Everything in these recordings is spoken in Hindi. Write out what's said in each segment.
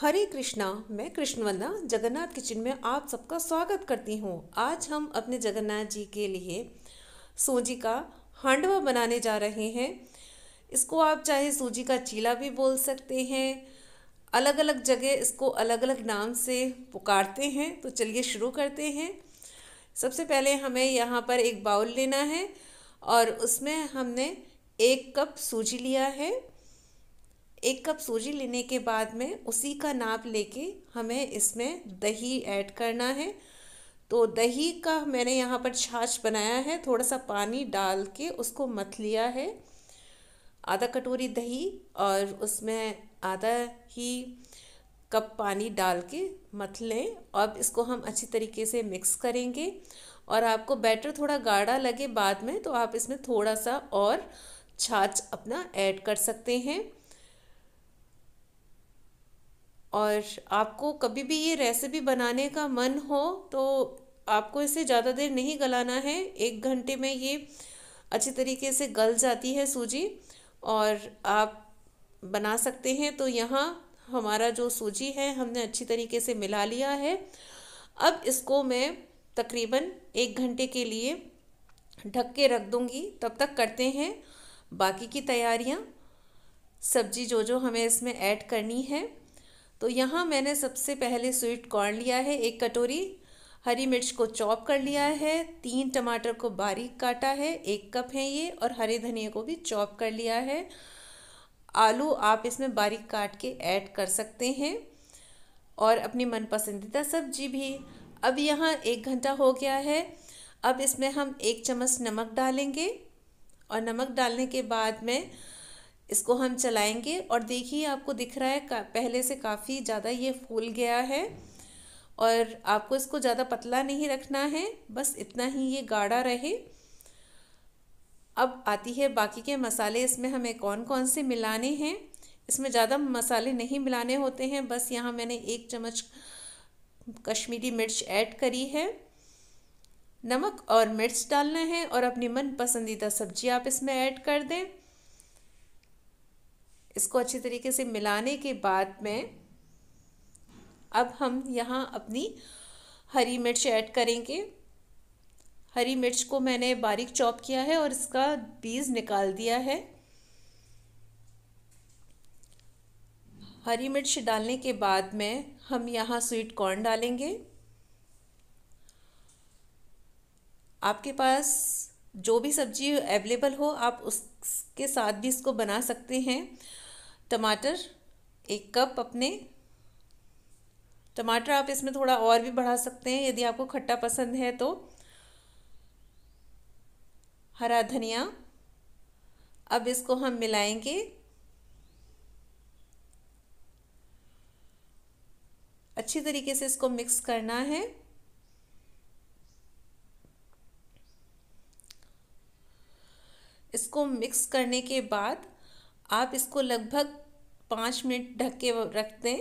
हरे कृष्णा मैं कृष्णवंदा जगन्नाथ किचन में आप सबका स्वागत करती हूँ आज हम अपने जगन्नाथ जी के लिए सूजी का हांडवा बनाने जा रहे हैं इसको आप चाहे सूजी का चीला भी बोल सकते हैं अलग अलग जगह इसको अलग अलग नाम से पुकारते हैं तो चलिए शुरू करते हैं सबसे पहले हमें यहाँ पर एक बाउल लेना है और उसमें हमने एक कप सूजी लिया है एक कप सूजी लेने के बाद में उसी का नाप लेके हमें इसमें दही ऐड करना है तो दही का मैंने यहाँ पर छाछ बनाया है थोड़ा सा पानी डाल के उसको मथ लिया है आधा कटोरी दही और उसमें आधा ही कप पानी डाल के मथ लें अब इसको हम अच्छी तरीके से मिक्स करेंगे और आपको बैटर थोड़ा गाढ़ा लगे बाद में तो आप इसमें थोड़ा सा और छाछ अपना ऐड कर सकते हैं और आपको कभी भी ये रेसिपी बनाने का मन हो तो आपको इसे ज़्यादा देर नहीं गलाना है एक घंटे में ये अच्छी तरीके से गल जाती है सूजी और आप बना सकते हैं तो यहाँ हमारा जो सूजी है हमने अच्छी तरीके से मिला लिया है अब इसको मैं तकरीबन एक घंटे के लिए ढक के रख दूँगी तब तक करते हैं बाकी की तैयारियाँ सब्जी जो जो हमें इसमें ऐड करनी है तो यहाँ मैंने सबसे पहले स्वीट कॉर्न लिया है एक कटोरी हरी मिर्च को चॉप कर लिया है तीन टमाटर को बारीक काटा है एक कप है ये और हरे धनिया को भी चॉप कर लिया है आलू आप इसमें बारीक काट के ऐड कर सकते हैं और अपनी मन पसंदीदा सब्जी भी अब यहाँ एक घंटा हो गया है अब इसमें हम एक चम्मच नमक डालेंगे और नमक डालने के बाद में इसको हम चलाएंगे और देखिए आपको दिख रहा है पहले से काफ़ी ज़्यादा ये फूल गया है और आपको इसको ज़्यादा पतला नहीं रखना है बस इतना ही ये गाढ़ा रहे अब आती है बाकी के मसाले इसमें हमें कौन कौन से मिलाने हैं इसमें ज़्यादा मसाले नहीं मिलाने होते हैं बस यहाँ मैंने एक चम्मच कश्मीरी मिर्च ऐड करी है नमक और मिर्च डालना है और अपनी मन पसंदीदा सब्जी आप इसमें ऐड कर दें इसको अच्छी तरीके से मिलाने के बाद में अब हम यहाँ अपनी हरी मिर्च ऐड करेंगे हरी मिर्च को मैंने बारीक चॉप किया है और इसका बीज निकाल दिया है हरी मिर्च डालने के बाद में हम यहाँ स्वीट कॉर्न डालेंगे आपके पास जो भी सब्जी अवेलेबल हो आप उसके साथ भी इसको बना सकते हैं टमाटर एक कप अपने टमाटर आप इसमें थोड़ा और भी बढ़ा सकते हैं यदि आपको खट्टा पसंद है तो हरा धनिया अब इसको हम मिलाएंगे अच्छी तरीके से इसको मिक्स करना है इसको मिक्स करने के बाद आप इसको लगभग पाँच मिनट ढक के रख दें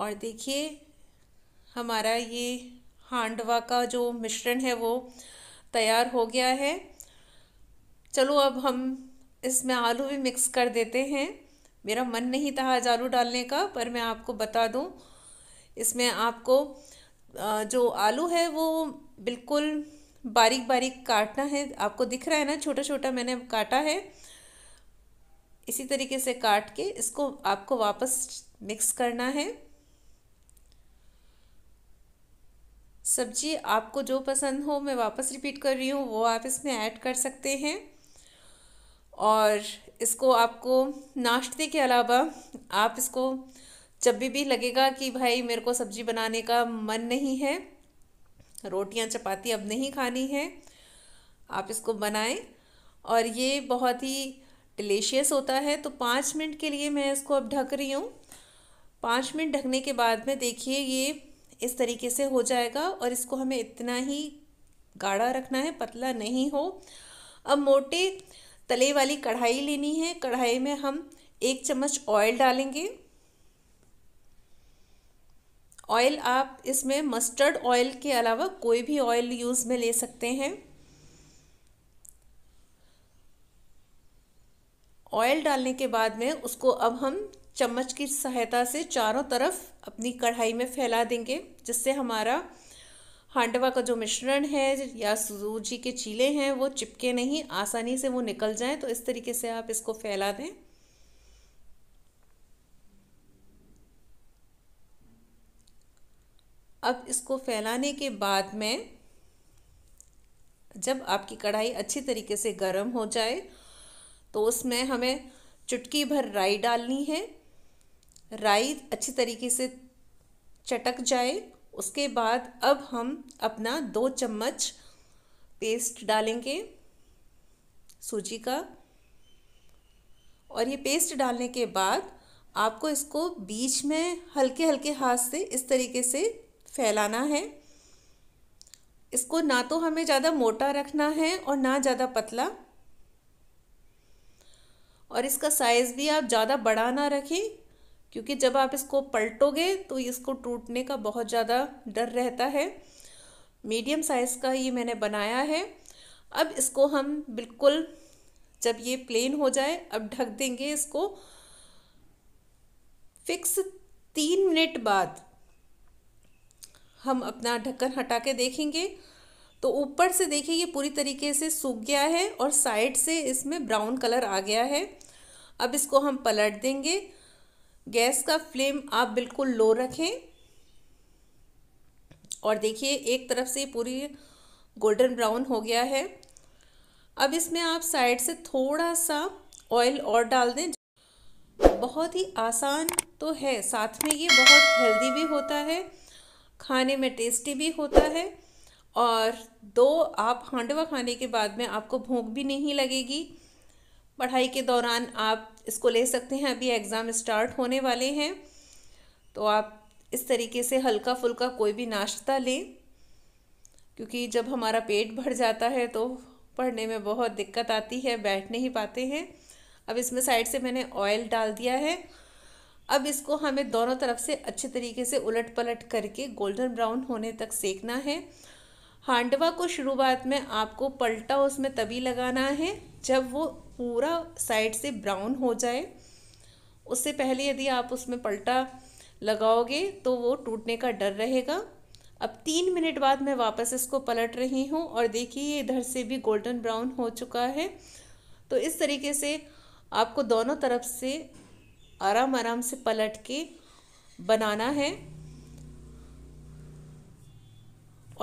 और देखिए हमारा ये हांडवा का जो मिश्रण है वो तैयार हो गया है चलो अब हम इसमें आलू भी मिक्स कर देते हैं मेरा मन नहीं था आज आलू डालने का पर मैं आपको बता दूं इसमें आपको जो आलू है वो बिल्कुल बारीक बारीक काटना है आपको दिख रहा है ना छोटा छोटा मैंने काटा है इसी तरीके से काट के इसको आपको वापस मिक्स करना है सब्जी आपको जो पसंद हो मैं वापस रिपीट कर रही हूँ वो आप इसमें ऐड कर सकते हैं और इसको आपको नाश्ते के अलावा आप इसको जब भी, भी लगेगा कि भाई मेरे को सब्ज़ी बनाने का मन नहीं है रोटियां चपाती अब नहीं खानी है आप इसको बनाएं और ये बहुत ही डिलीशियस होता है तो पाँच मिनट के लिए मैं इसको अब ढक रही हूँ पाँच मिनट ढकने के बाद में देखिए ये इस तरीके से हो जाएगा और इसको हमें इतना ही गाढ़ा रखना है पतला नहीं हो अब मोटे तले वाली कढ़ाई लेनी है कढ़ाई में हम एक चम्मच ऑयल डालेंगे ऑयल आप इसमें मस्टर्ड ऑयल के अलावा कोई भी ऑयल यूज़ में ले सकते हैं ऑयल डालने के बाद में उसको अब हम चम्मच की सहायता से चारों तरफ अपनी कढ़ाई में फैला देंगे जिससे हमारा हांडवा का जो मिश्रण है या सूजी के चीले हैं वो चिपके नहीं आसानी से वो निकल जाएं तो इस तरीके से आप इसको फैला दें अब इसको फैलाने के बाद में जब आपकी कढ़ाई अच्छी तरीके से गर्म हो जाए तो उसमें हमें चुटकी भर राई डालनी है राई अच्छी तरीके से चटक जाए उसके बाद अब हम अपना दो चम्मच पेस्ट डालेंगे सूजी का और ये पेस्ट डालने के बाद आपको इसको बीच में हल्के हल्के हाथ से इस तरीके से फैलाना है इसको ना तो हमें ज़्यादा मोटा रखना है और ना ज़्यादा पतला और इसका साइज़ भी आप ज़्यादा बड़ा ना रखें क्योंकि जब आप इसको पलटोगे तो इसको टूटने का बहुत ज़्यादा डर रहता है मीडियम साइज़ का ये मैंने बनाया है अब इसको हम बिल्कुल जब ये प्लेन हो जाए अब ढक देंगे इसको फिक्स तीन मिनट बाद हम अपना ढक्कन हटा के देखेंगे तो ऊपर से देखिए ये पूरी तरीके से सूख गया है और साइड से इसमें ब्राउन कलर आ गया है अब इसको हम पलट देंगे गैस का फ्लेम आप बिल्कुल लो रखें और देखिए एक तरफ से पूरी गोल्डन ब्राउन हो गया है अब इसमें आप साइड से थोड़ा सा ऑयल और डाल दें बहुत ही आसान तो है साथ में ये बहुत हेल्दी भी होता है खाने में टेस्टी भी होता है और दो आप हांडवा खाने के बाद में आपको भूख भी नहीं लगेगी पढ़ाई के दौरान आप इसको ले सकते हैं अभी एग्ज़ाम स्टार्ट होने वाले हैं तो आप इस तरीके से हल्का फुल्का कोई भी नाश्ता लें क्योंकि जब हमारा पेट भर जाता है तो पढ़ने में बहुत दिक्कत आती है बैठ नहीं पाते हैं अब इसमें साइड से मैंने ऑयल डाल दिया है अब इसको हमें दोनों तरफ से अच्छे तरीके से उलट पलट करके गोल्डन ब्राउन होने तक सेकना है हांडवा को शुरुआत में आपको पलटा उसमें तभी लगाना है जब वो पूरा साइड से ब्राउन हो जाए उससे पहले यदि आप उसमें पलटा लगाओगे तो वो टूटने का डर रहेगा अब तीन मिनट बाद मैं वापस इसको पलट रही हूँ और देखिए इधर से भी गोल्डन ब्राउन हो चुका है तो इस तरीके से आपको दोनों तरफ से आराम आराम से पलट के बनाना है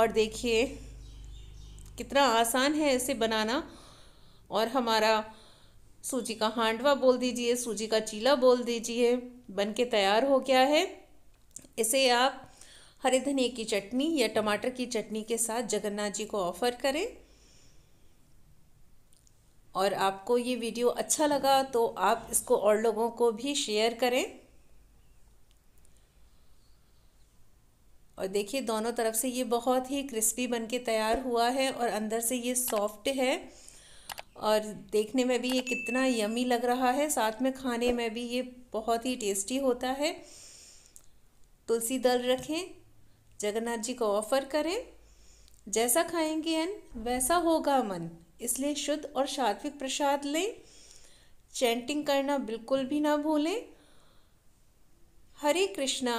और देखिए कितना आसान है इसे बनाना और हमारा सूजी का हांडवा बोल दीजिए सूजी का चीला बोल दीजिए बन के तैयार हो गया है इसे आप हरे धनिया की चटनी या टमाटर की चटनी के साथ जगन्नाथ जी को ऑफ़र करें और आपको ये वीडियो अच्छा लगा तो आप इसको और लोगों को भी शेयर करें और देखिए दोनों तरफ से ये बहुत ही क्रिस्पी बन के तैयार हुआ है और अंदर से ये सॉफ्ट है और देखने में भी ये कितना यमी लग रहा है साथ में खाने में भी ये बहुत ही टेस्टी होता है तुलसी दल रखें जगन्नाथ जी को ऑफ़र करें जैसा खाएंगे एन वैसा होगा मन इसलिए शुद्ध और सात्विक प्रसाद लें चैंटिंग करना बिल्कुल भी ना भूलें हरे कृष्णा